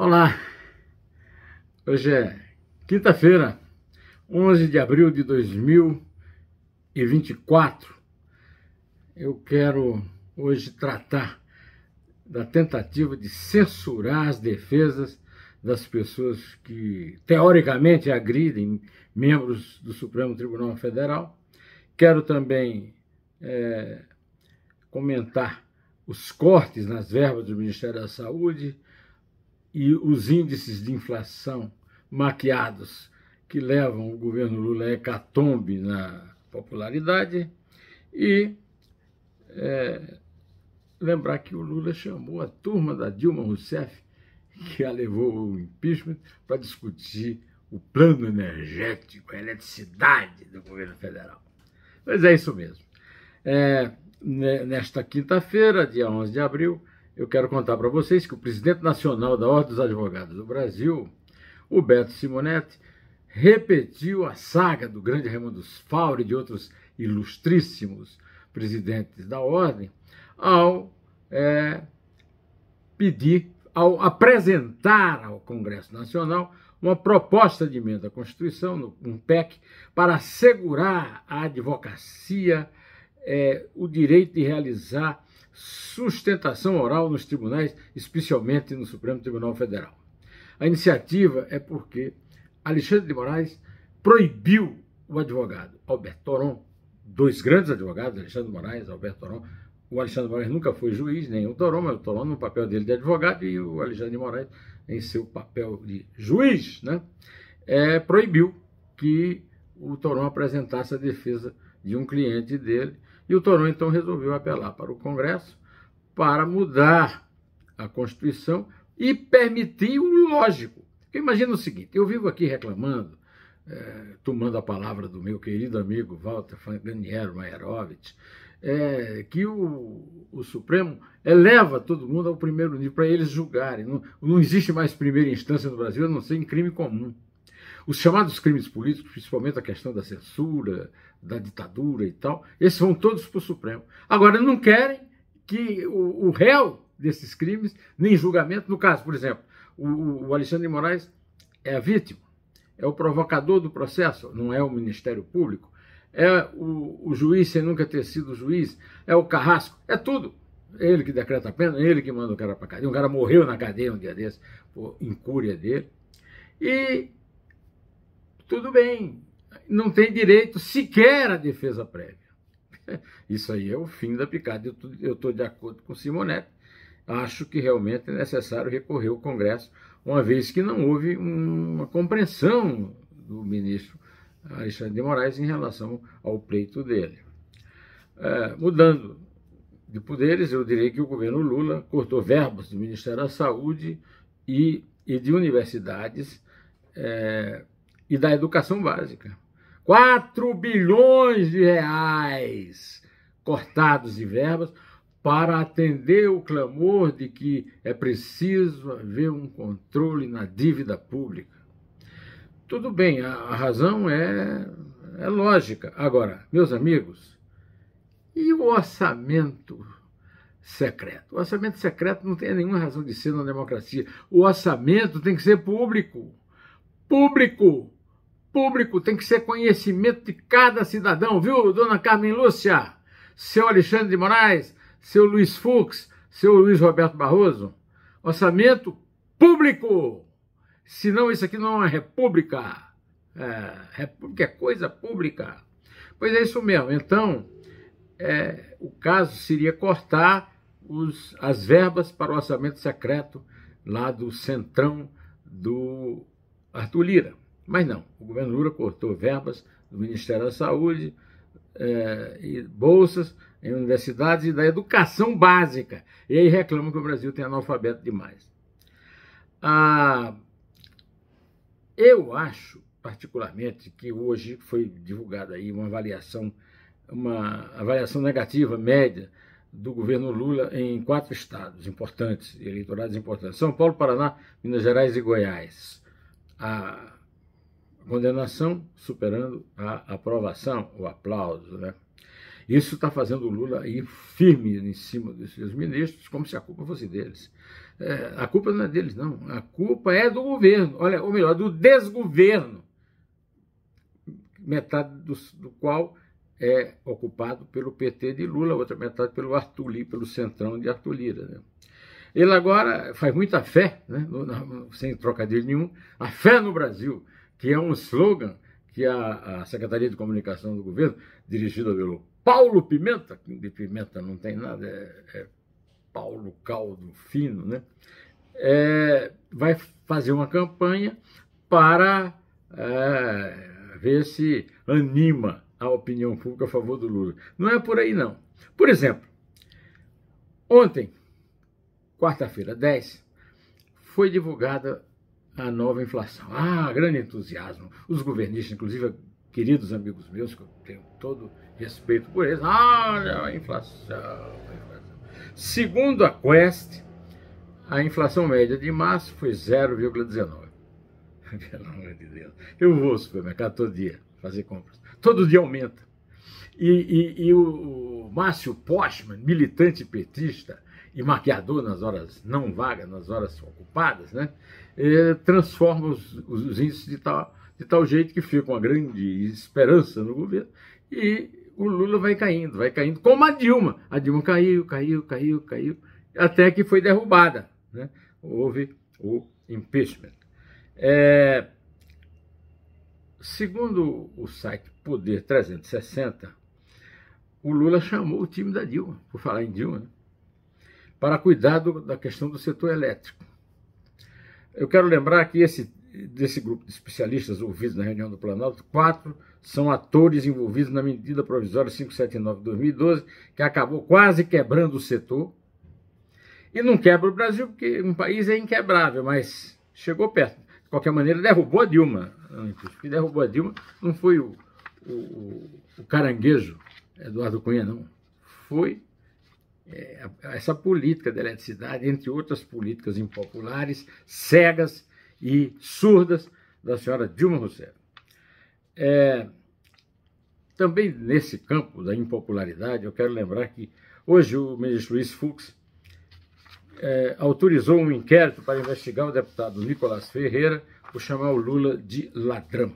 Olá, hoje é quinta-feira, 11 de abril de 2024. Eu quero hoje tratar da tentativa de censurar as defesas das pessoas que teoricamente agridem membros do Supremo Tribunal Federal. Quero também é, comentar os cortes nas verbas do Ministério da Saúde e os índices de inflação maquiados que levam o governo Lula a hecatombe na popularidade e é, lembrar que o Lula chamou a turma da Dilma Rousseff, que a levou ao impeachment, para discutir o plano energético, a eletricidade do governo federal. Mas é isso mesmo. É, nesta quinta-feira, dia 11 de abril, eu quero contar para vocês que o presidente nacional da Ordem dos Advogados do Brasil, o Beto Simonetti, repetiu a saga do grande Raimundo Faure e de outros ilustríssimos presidentes da Ordem ao é, pedir, ao apresentar ao Congresso Nacional uma proposta de emenda à Constituição, um PEC, para assegurar à advocacia é, o direito de realizar sustentação oral nos tribunais, especialmente no Supremo Tribunal Federal. A iniciativa é porque Alexandre de Moraes proibiu o advogado Alberto Toron, dois grandes advogados, Alexandre de Moraes e Alberto Toron. O Alexandre de Moraes nunca foi juiz, nem o Toron, mas o Toron no papel dele de advogado e o Alexandre de Moraes em seu papel de juiz, né, é, proibiu que o Toron apresentasse a defesa de um cliente dele e o Toronto então resolveu apelar para o Congresso para mudar a Constituição e permitir o lógico. Porque imagina o seguinte: eu vivo aqui reclamando, é, tomando a palavra do meu querido amigo Walter Daniel Maerovitch, é, eh, que o, o, Supremo eleva todo mundo ao primeiro nível para eles julgarem. Não, não existe mais primeira instância no Brasil, a não ser em crime comum. Os chamados crimes políticos, principalmente a questão da censura, da ditadura e tal, esses vão todos para o Supremo. Agora, não querem que o, o réu desses crimes, nem julgamento, no caso, por exemplo, o, o Alexandre de Moraes é a vítima, é o provocador do processo, não é o Ministério Público, é o, o juiz sem nunca ter sido juiz, é o carrasco, é tudo. Ele que decreta a pena, ele que manda o cara para cadeia. Um cara morreu na cadeia um dia desse, por incúria dele. E tudo bem, não tem direito sequer à defesa prévia. Isso aí é o fim da picada. Eu estou de acordo com Simonetti. Acho que realmente é necessário recorrer ao Congresso, uma vez que não houve uma compreensão do ministro Alexandre de Moraes em relação ao pleito dele. É, mudando de poderes, eu diria que o governo Lula cortou verbas do Ministério da Saúde e, e de universidades. É, e da educação básica. 4 bilhões de reais cortados de verbas para atender o clamor de que é preciso haver um controle na dívida pública. Tudo bem, a, a razão é, é lógica. Agora, meus amigos, e o orçamento secreto? O orçamento secreto não tem nenhuma razão de ser na democracia. O orçamento tem que ser público. Público! público, tem que ser conhecimento de cada cidadão, viu, dona Carmen Lúcia? Seu Alexandre de Moraes, seu Luiz Fux, seu Luiz Roberto Barroso? Orçamento público! Senão isso aqui não é uma república. É, república é coisa pública. Pois é isso mesmo. Então, é, o caso seria cortar os, as verbas para o orçamento secreto lá do centrão do Arthur Lira. Mas não, o governo Lula cortou verbas do Ministério da Saúde, é, e bolsas em universidades e da educação básica. E aí reclamam que o Brasil tem analfabeto demais. Ah, eu acho, particularmente, que hoje foi divulgada aí uma avaliação, uma avaliação negativa média do governo Lula em quatro estados importantes, eleitorados importantes: São Paulo, Paraná, Minas Gerais e Goiás. A ah, Condenação superando a aprovação, o aplauso, né? Isso está fazendo o Lula ir firme em cima dos seus ministros, como se a culpa fosse deles. É, a culpa não é deles, não. A culpa é do governo. Olha, ou melhor, do desgoverno. Metade do, do qual é ocupado pelo PT de Lula, outra metade pelo Arthur pelo Centrão de Arthur Lira. Né? Ele agora faz muita fé, né? sem trocadilho nenhum, a fé no Brasil que é um slogan que a, a Secretaria de Comunicação do Governo, dirigida pelo Paulo Pimenta, que de Pimenta não tem nada, é, é Paulo Caldo Fino, né? É, vai fazer uma campanha para é, ver se anima a opinião pública a favor do Lula. Não é por aí, não. Por exemplo, ontem, quarta-feira, 10, foi divulgada a nova inflação. Ah, grande entusiasmo. Os governistas, inclusive queridos amigos meus, que eu tenho todo respeito por eles, ah, a inflação, inflação. Segundo a Quest, a inflação média de março foi 0,19. Pelo amor de Deus. Eu vou ao supermercado todo dia fazer compras. Todo dia aumenta. E, e, e o, o Márcio Postman, militante petista e maquiador nas horas não vagas, nas horas ocupadas, né? É, transforma os, os, índices de tal, de tal jeito que fica uma grande esperança no governo e o Lula vai caindo, vai caindo, como a Dilma. A Dilma caiu, caiu, caiu, caiu, até que foi derrubada. Né? Houve o impeachment. É, segundo o site Poder 360, o Lula chamou o time da Dilma, por falar em Dilma, né? para cuidar do, da questão do setor elétrico. Eu quero lembrar que esse, desse grupo de especialistas ouvidos na reunião do Planalto, quatro são atores envolvidos na medida provisória 579-2012, que acabou quase quebrando o setor. E não quebra o Brasil, porque um país é inquebrável, mas chegou perto. De qualquer maneira, derrubou a Dilma. Antes. que derrubou a Dilma não foi o, o, o caranguejo Eduardo Cunha, não. Foi é, essa política da eletricidade, entre outras políticas impopulares, cegas e surdas da senhora Dilma Rousseff. É, também nesse campo da impopularidade, eu quero lembrar que hoje o ministro Luiz Fux é, autorizou um inquérito para investigar o deputado Nicolas Ferreira por chamar o Lula de ladrão.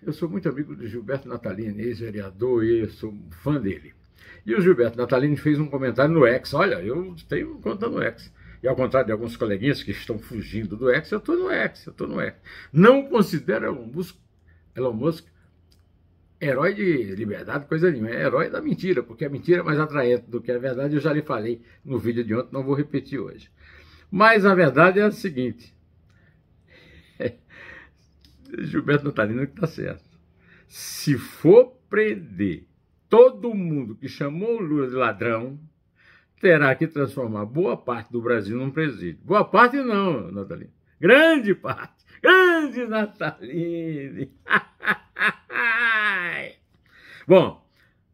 Eu sou muito amigo do Gilberto Natalini, ex-vereador, e eu sou fã dele. E o Gilberto Natalini fez um comentário no X. Olha, eu tenho conta no X. E ao contrário de alguns coleguinhas que estão fugindo do X, eu estou no X, eu estou no X. Não considero Elon Musk, Elon Musk herói de liberdade, coisa nenhuma. É herói da mentira, porque a mentira é mais atraente do que a verdade. Eu já lhe falei no vídeo de ontem, não vou repetir hoje. Mas a verdade é a seguinte. Gilberto Natalino que está certo. Se for prender todo mundo que chamou Lula de ladrão terá que transformar boa parte do Brasil num presídio. Boa parte não, Nataline. Grande parte. Grande Nataline. Bom,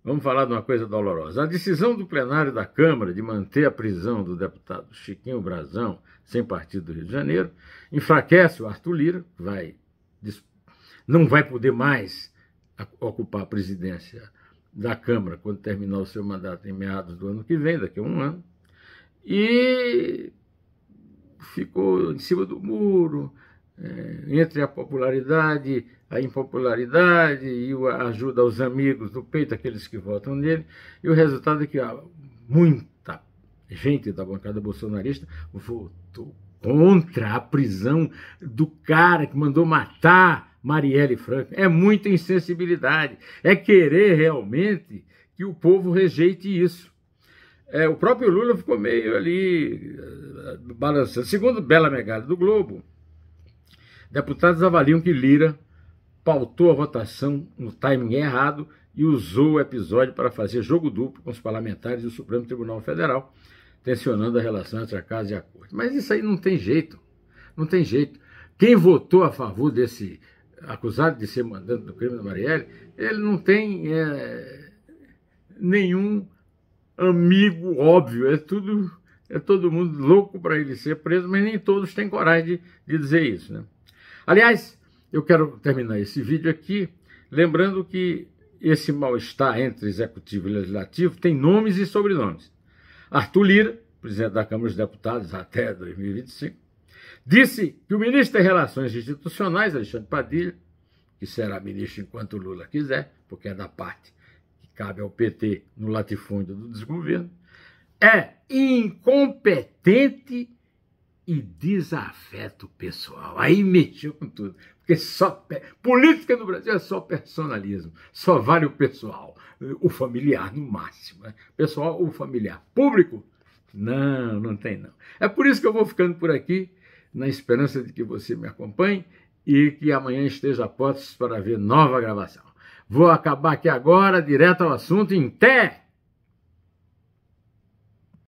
vamos falar de uma coisa dolorosa. A decisão do plenário da Câmara de manter a prisão do deputado Chiquinho Brazão, sem partido do Rio de Janeiro, enfraquece o Arthur Lira, vai, não vai poder mais ocupar a presidência da Câmara, quando terminar o seu mandato em meados do ano que vem, daqui a um ano, e ficou em cima do muro, é, entre a popularidade, a impopularidade e a ajuda aos amigos do peito, aqueles que votam nele, e o resultado é que muita gente da bancada bolsonarista votou contra a prisão do cara que mandou matar Marielle Franco. É muita insensibilidade. É querer realmente que o povo rejeite isso. É, o próprio Lula ficou meio ali eh, balançando. Segundo Bela Megada do Globo, deputados avaliam que Lira pautou a votação no timing errado e usou o episódio para fazer jogo duplo com os parlamentares do Supremo Tribunal Federal, tensionando a relação entre a Casa e a Corte. Mas isso aí não tem jeito. Não tem jeito. Quem votou a favor desse acusado de ser mandante do crime da Marielle, ele não tem é, nenhum amigo óbvio, é tudo é todo mundo louco para ele ser preso, mas nem todos têm coragem de, de dizer isso, né? Aliás, eu quero terminar esse vídeo aqui lembrando que esse mal-estar entre executivo e legislativo tem nomes e sobrenomes. Arthur Lira, presidente da Câmara dos Deputados até 2025, disse que o ministro das Relações Institucionais, Alexandre Padilha, que será ministro enquanto Lula quiser, porque é da parte que cabe ao PT no latifúndio do desgoverno, é incompetente e desafeto pessoal. Aí mexeu com tudo. Porque só política no Brasil é só personalismo, só vale o pessoal, o familiar no máximo, né? pessoal, o familiar, público. Não, não tem não. É por isso que eu vou ficando por aqui na esperança de que você me acompanhe e que amanhã esteja a postos para ver nova gravação. Vou acabar aqui agora, direto ao assunto, em té!